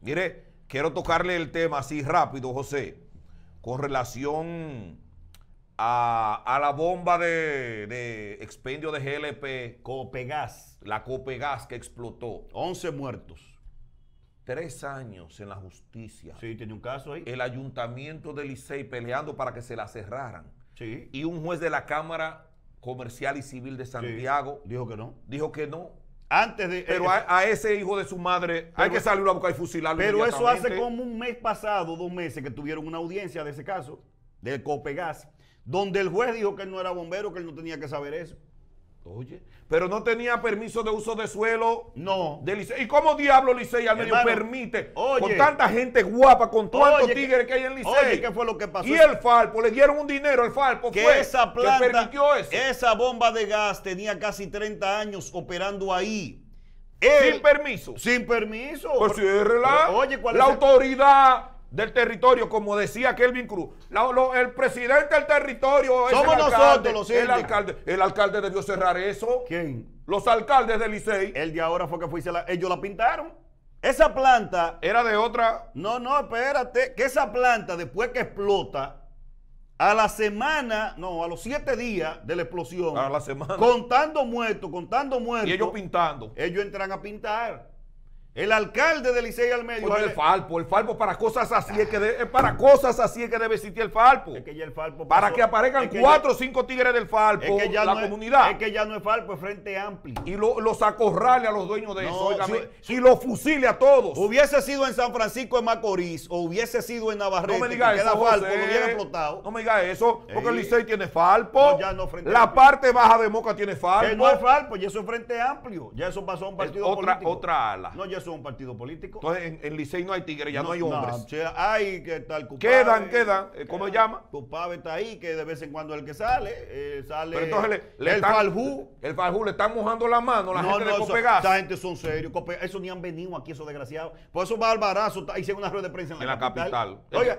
Mire, quiero tocarle el tema así rápido, José, con relación a, la bomba de, expendio de GLP. Copegas. La Copegas que explotó. 11 muertos. Tres años en la justicia. Sí, tiene un caso ahí. El ayuntamiento de Licey peleando para que se la cerraran. Sí. Y un juez de la Cámara Comercial y Civil de Santiago. Dijo que no. Dijo que no antes de, pero eh, a, ese hijo de su madre hay que salir a buscar y fusilarlo. Pero eso hace como un mes pasado, dos meses, que tuvieron una audiencia de ese caso, del Copegas, donde el juez dijo que él no era bombero, que él no tenía que saber eso. Oye, pero no tenía permiso de uso de suelo. No. ¿Y cómo diablos Licey al medio permite? con tanta gente guapa, con tantos tigres que, hay en Licey. Oye, ¿qué fue lo que pasó? Y el Falpo, le dieron un dinero al Falpo. Que esa permitió eso. esa bomba de gas tenía casi 30 años operando ahí. sin permiso. Sin permiso. Pues si Oye, ¿cuál la autoridad del territorio, como decía Kelvin Cruz. el presidente del territorio Somos el nosotros alcalde, los el alcalde. El alcalde debió cerrar eso. ¿Quién? Los alcaldes del Licey. El de ahora fue que fue, la, ellos la pintaron. Esa planta... Era de otra... No, no, espérate. Que esa planta, después que explota, a la semana, no, a los siete días de la explosión... A la semana. Contando muertos, contando muertos... Y ellos pintando. Ellos entran a pintar. El alcalde del Licey al medio. el Falpo, el Falpo para cosas así es que para cosas así es que debe existir el Falpo. que el Falpo para que aparezcan cuatro o cinco tigres del Falpo, es la comunidad. Es que ya no es Falpo, es frente amplio. Y lo, los acorrale a los dueños de eso, y los fusile a todos. Hubiese sido en San Francisco de Macorís o hubiese sido en Navarrete, no me diga eso, No me diga eso, porque el Licey tiene Falpo. la parte baja de Moca tiene Falpo. no es Falpo, y eso es frente amplio. Ya eso pasó a un partido otra, Otra ala. No, un partido político. Entonces, en, Licey no hay tigres, ya no, hay hombres. Ay, Quedan, quedan. Eh, ¿Cómo se llama? Cupave está ahí, que de vez en cuando el que sale, eh, sale. el El Faljú le están mojando la mano la gente de Copegas. Esa gente son serios. Eso ni han venido aquí, esos desgraciados. Por eso Barbarazo hicieron una rueda de prensa en la, capital. la capital. Oiga,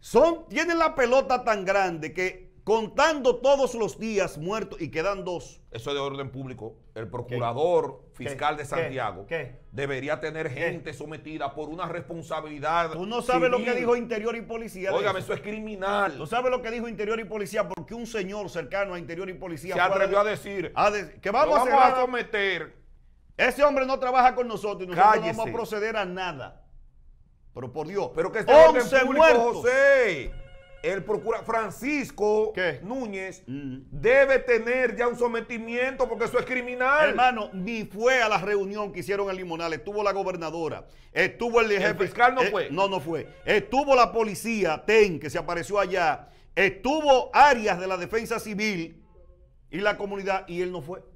son, tienen la pelota tan grande que contando todos los días muertos y quedan dos. Eso es de orden público. El procurador fiscal de Santiago ¿Qué? debería tener gente sometida por una responsabilidad. Tú no sabes lo que dijo Interior y Policía. Óigame, eso. es criminal. No sabes lo que dijo Interior y Policía porque un señor cercano a Interior y Policía se atrevió a decir que vamos, a, someter. Ese hombre no trabaja con nosotros y nosotros no vamos a proceder a nada. Pero por Dios, pero que 11 muertos. José el procurador Francisco Núñez mm. debe tener ya un sometimiento porque eso es criminal. Hermano, ni fue a la reunión que hicieron en limonal. Estuvo la gobernadora, estuvo el, el fiscal no eh, fue? No, no fue. Estuvo la policía, TEN, que se apareció allá. Estuvo áreas de la defensa civil y la comunidad y él no fue.